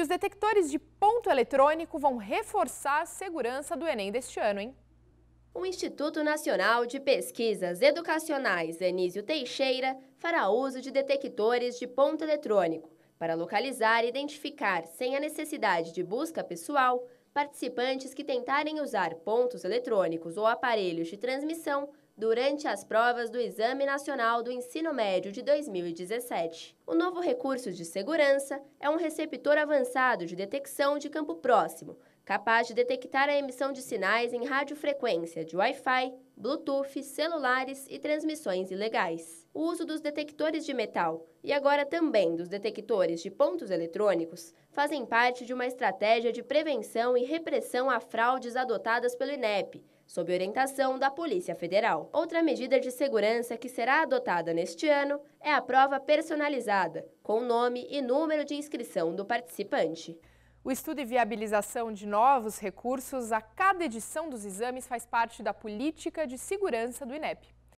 os detectores de ponto eletrônico vão reforçar a segurança do Enem deste ano, hein? O Instituto Nacional de Pesquisas Educacionais Anísio Teixeira fará uso de detectores de ponto eletrônico para localizar e identificar, sem a necessidade de busca pessoal, participantes que tentarem usar pontos eletrônicos ou aparelhos de transmissão durante as provas do Exame Nacional do Ensino Médio de 2017. O novo recurso de segurança é um receptor avançado de detecção de campo próximo, capaz de detectar a emissão de sinais em radiofrequência de Wi-Fi, Bluetooth, celulares e transmissões ilegais. O uso dos detectores de metal e agora também dos detectores de pontos eletrônicos fazem parte de uma estratégia de prevenção e repressão a fraudes adotadas pelo INEP sob orientação da Polícia Federal. Outra medida de segurança que será adotada neste ano é a prova personalizada, com nome e número de inscrição do participante. O estudo e viabilização de novos recursos a cada edição dos exames faz parte da política de segurança do INEP.